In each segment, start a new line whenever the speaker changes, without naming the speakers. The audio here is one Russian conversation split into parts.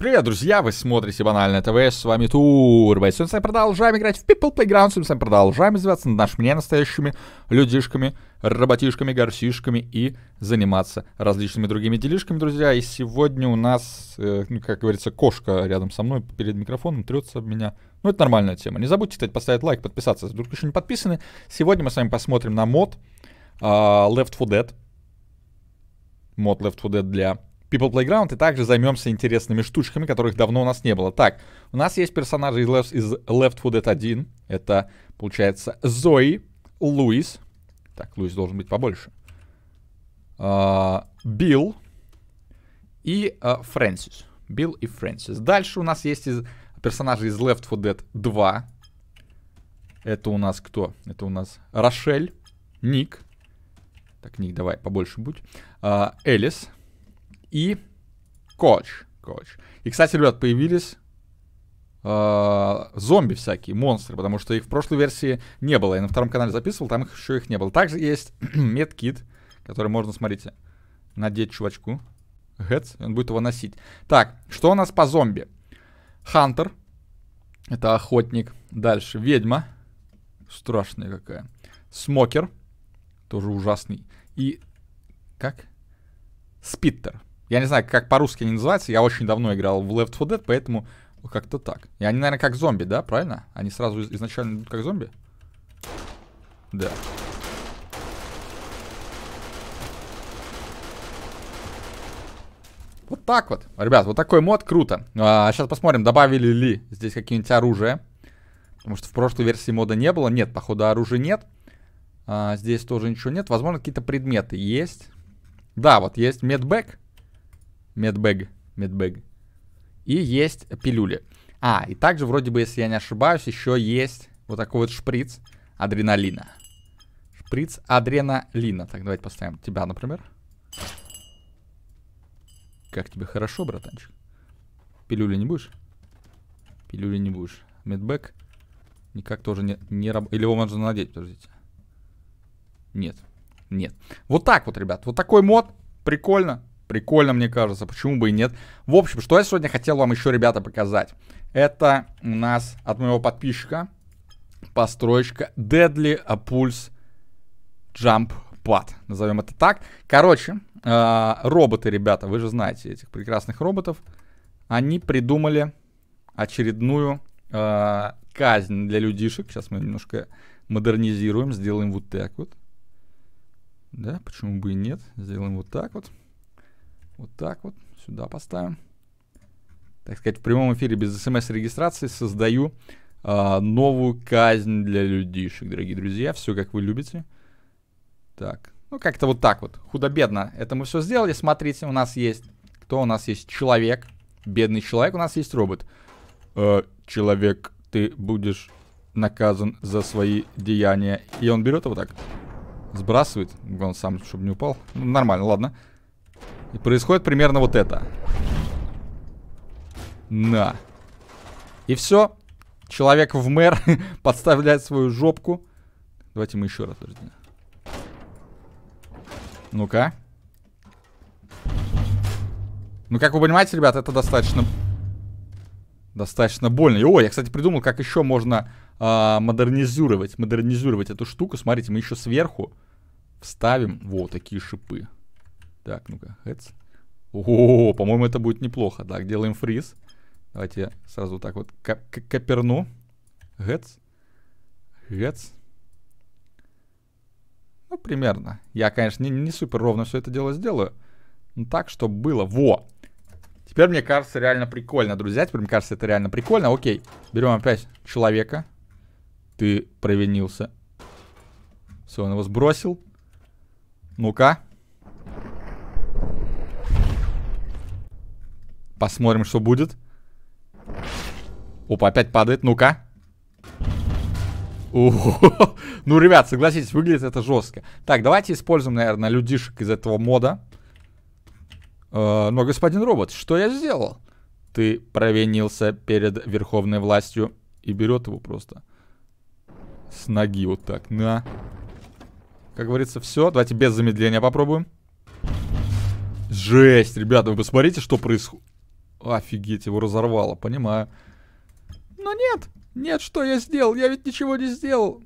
Привет, друзья! Вы смотрите Банальное ТВ, с вами Турбайс. Сегодня с вами продолжаем играть в People Playground, сегодня с вами продолжаем извиваться над нашими настоящими людишками, роботишками, горсишками и заниматься различными другими делишками, друзья. И сегодня у нас, э, ну, как говорится, кошка рядом со мной перед микрофоном трется об меня. Ну, это нормальная тема. Не забудьте, кстати, поставить лайк, подписаться, если вдруг еще не подписаны. Сегодня мы с вами посмотрим на мод э, Left 4 Dead. Мод Left 4 Dead для People Playground и также займемся интересными штучками, которых давно у нас не было. Так, у нас есть персонажи из Left, 4 Dead 1. Это, получается, Зои, Луис. Так, Луис должен быть побольше. А, Билл и а, Фрэнсис. Билл и Фрэнсис. Дальше у нас есть из персонажи из Left 4 Dead 2. Это у нас кто? Это у нас Рошель, Ник. Так, Ник, давай, побольше будь. А, Элис и коч. коч. И, кстати, ребят, появились э, зомби всякие, монстры, потому что их в прошлой версии не было. Я на втором канале записывал, там их еще их не было. Также есть медкит, который можно, смотрите, надеть чувачку. Хэдс, он будет его носить. Так, что у нас по зомби? Хантер, это охотник. Дальше ведьма, страшная какая. Смокер, тоже ужасный. И как? Спиттер. Я не знаю, как по-русски они называются. Я очень давно играл в Left 4 Dead, поэтому как-то так. И они, наверное, как зомби, да? Правильно? Они сразу изначально идут как зомби? Да. Вот так вот. Ребят, вот такой мод, круто. А, сейчас посмотрим, добавили ли здесь какие-нибудь оружия. Потому что в прошлой версии мода не было. Нет, походу оружия нет. А, здесь тоже ничего нет. Возможно, какие-то предметы есть. Да, вот есть медбэк медбэг, медбэг. И есть пилюли. А, и также вроде бы, если я не ошибаюсь, еще есть вот такой вот шприц адреналина. Шприц адреналина. Так, давайте поставим тебя, например. Как тебе хорошо, братанчик? Пилюли не будешь? Пилюли не будешь. Медбэк никак тоже не, не работает. Или его можно надеть, подождите. Нет. Нет. Вот так вот, ребят. Вот такой мод. Прикольно. Прикольно, мне кажется, почему бы и нет. В общем, что я сегодня хотел вам еще, ребята, показать. Это у нас от моего подписчика построечка Deadly Pulse Jump Pad. Назовем это так. Короче, э, роботы, ребята, вы же знаете этих прекрасных роботов. Они придумали очередную э, казнь для людишек. Сейчас мы немножко модернизируем, сделаем вот так вот. Да, почему бы и нет. Сделаем вот так вот. Вот так вот. Сюда поставим. Так сказать, в прямом эфире без смс-регистрации создаю э, новую казнь для людишек, дорогие друзья. Все, как вы любите. Так. Ну, как-то вот так вот. Худо-бедно это мы все сделали. Смотрите, у нас есть... Кто у нас есть? Человек. Бедный человек. У нас есть робот. Э, человек, ты будешь наказан за свои деяния. И он берет его так, сбрасывает. Он сам, чтобы не упал. Ну, нормально, ладно. И происходит примерно вот это. На. И все. Человек в мэр подставляет свою жопку. Давайте мы еще раз, Ну-ка. Ну, как вы понимаете, ребят, это достаточно... Достаточно больно. И, о, я, кстати, придумал, как еще можно э, модернизировать, модернизировать эту штуку. Смотрите, мы еще сверху вставим вот такие шипы. Так, ну-ка, heads. О, по-моему, это будет неплохо. Так, делаем фриз. Давайте сразу так вот коперну. Heads. Heads. Ну, примерно. Я, конечно, не, не супер ровно все это дело сделаю. Но так, чтобы было. Во! Теперь мне кажется реально прикольно, друзья. Теперь мне кажется это реально прикольно. Окей. Берем опять человека. Ты провинился. Все, он его сбросил. Ну-ка. Посмотрим, что будет. Опа, опять падает. Ну-ка. Ну, ребят, согласитесь, выглядит это жестко. Так, давайте используем, наверное, людишек из этого мода. Э, но, господин робот, что я сделал? Ты провинился перед верховной властью и берет его просто с ноги вот так. На. Как говорится, все. Давайте без замедления попробуем. Жесть, ребята, вы посмотрите, что происходит. Офигеть, его разорвало, понимаю. Но нет, нет, что я сделал? Я ведь ничего не сделал.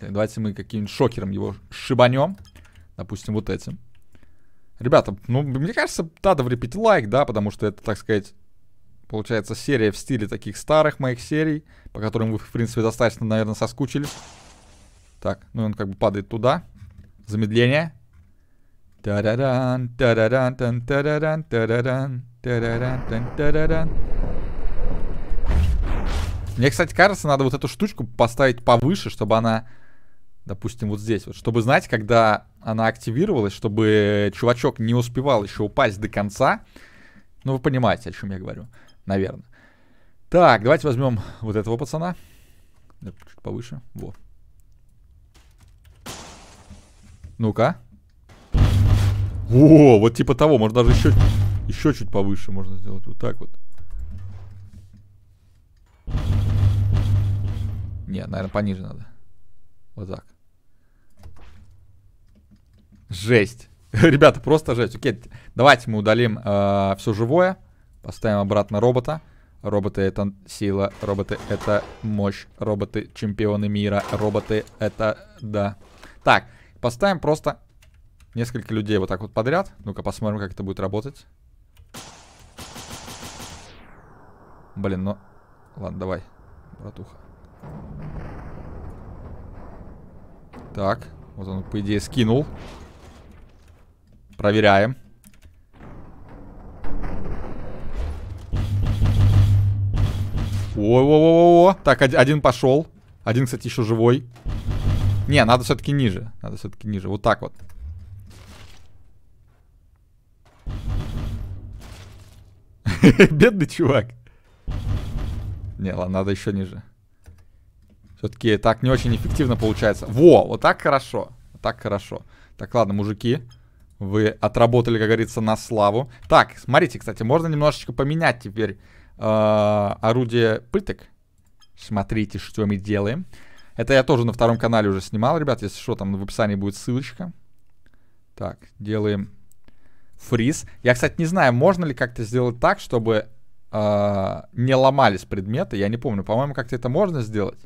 Э, давайте мы каким-нибудь шокером его шибанем. Допустим, вот этим. Ребята, ну, мне кажется, надо влепить лайк, да, потому что это, так сказать, получается серия в стиле таких старых моих серий, по которым вы, в принципе, достаточно, наверное, соскучились. Так, ну он как бы падает туда. Замедление. Та-да-дан, та-да-дан, та-да-дан, та-да-дан. Мне, кстати, кажется, надо вот эту штучку поставить повыше, чтобы она, допустим, вот здесь вот, чтобы знать, когда она активировалась, чтобы чувачок не успевал еще упасть до конца. Ну, вы понимаете, о чем я говорю, наверное. Так, давайте возьмем вот этого пацана. Чуть повыше. Во. Ну-ка. Во, вот типа того, может даже еще еще чуть повыше можно сделать. Вот так вот. Не, наверное, пониже надо. Вот так. Жесть. Ребята, просто жесть. Окей, давайте мы удалим э, а, все живое. Поставим обратно робота. Роботы это сила, роботы это мощь, роботы чемпионы мира, роботы это... да. Так, поставим просто несколько людей вот так вот подряд. Ну-ка посмотрим, как это будет работать. Блин, ну, Ладно, давай, братуха. Так, вот он, по идее, скинул. Проверяем. О-о-о-о-о. Так, один пошел. Один, кстати, еще живой. Не, надо все-таки ниже. Надо все-таки ниже. Вот так вот. Бедный чувак. Не, ладно, надо еще ниже. Все-таки так не очень эффективно получается. Во, вот так хорошо. так хорошо. Так, ладно, мужики. Вы отработали, как говорится, на славу. Так, смотрите, кстати, можно немножечко поменять теперь э, орудие пыток. Смотрите, что мы делаем. Это я тоже на втором канале уже снимал, ребят. Если что, там в описании будет ссылочка. Так, делаем фриз. Я, кстати, не знаю, можно ли как-то сделать так, чтобы э, не ломались предметы. Я не помню, по-моему, как-то это можно сделать.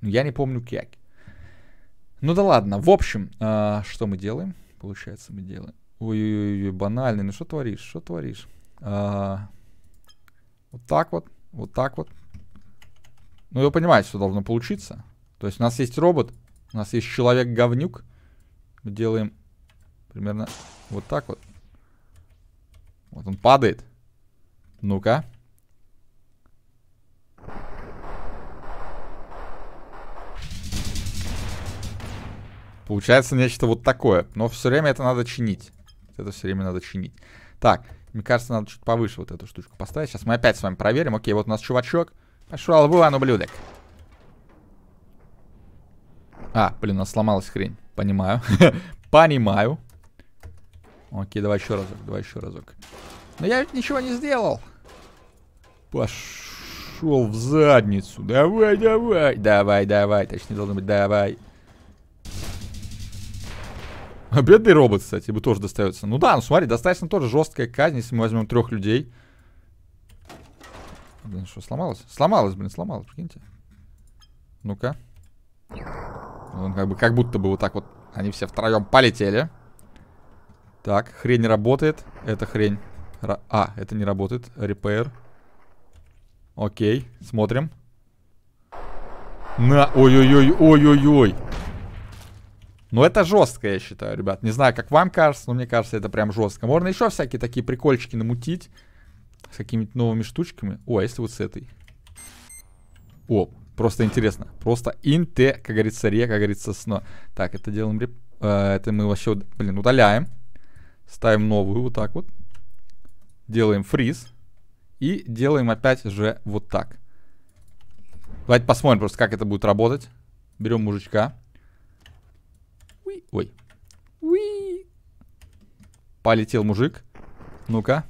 я не помню как. Ну да ладно, в общем, э, что мы делаем? Получается, мы делаем... Ой-ой-ой, банальный, ну что творишь, что творишь? Э, вот так вот, вот так вот. Ну вы понимаете, что должно получиться. То есть у нас есть робот, у нас есть человек-говнюк. Мы делаем примерно вот так вот. Вот он падает. Ну-ка. Получается нечто вот такое. Но все время это надо чинить. Это все время надо чинить. Так, мне кажется, надо чуть повыше вот эту штучку поставить. Сейчас мы опять с вами проверим. Окей, вот у нас чувачок. Пошел вон, ублюдок. А, блин, у нас сломалась хрень. Понимаю. Понимаю. Окей, давай еще разок, давай еще разок. Но я ведь ничего не сделал. Пошел в задницу. Давай, давай. Давай, давай. Точнее, должен быть, давай. А бедный робот, кстати, бы тоже достается. Ну да, ну смотри, достаточно тоже жесткая казнь, если мы возьмем трех людей. Блин, что, сломалось? Сломалось, блин, сломалось, прикиньте. Ну-ка. Он как бы, как будто бы вот так вот они все втроем полетели. Так, хрень работает. Это хрень... А, это не работает. Репейр. Окей, смотрим. На, ой-ой-ой, ой-ой-ой. Но ну, это жестко, я считаю, ребят. Не знаю, как вам кажется, но мне кажется, это прям жестко. Можно еще всякие такие прикольчики намутить. С какими-то новыми штучками. О, а если вот с этой? О, просто интересно. Просто инте, как говорится, ре, как говорится, сно. Так, это делаем реп... Э, это мы вообще, блин, удаляем. Ставим новую вот так вот. Делаем фриз. И делаем опять же вот так. Давайте посмотрим просто, как это будет работать. Берем мужичка. Ой. Уи. Полетел мужик. Ну-ка.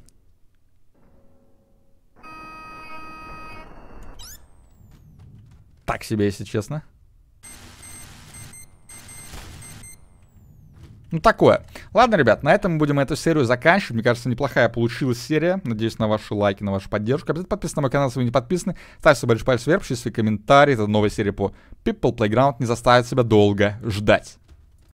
Так себе, если честно. Ну, такое. Ладно, ребят, на этом мы будем эту серию заканчивать. Мне кажется, неплохая получилась серия. Надеюсь на ваши лайки, на вашу поддержку. Обязательно подписывайтесь на мой канал, если вы не подписаны. Ставьте большой палец вверх, пишите комментарии. Это новая серия по People Playground. Не заставит себя долго ждать.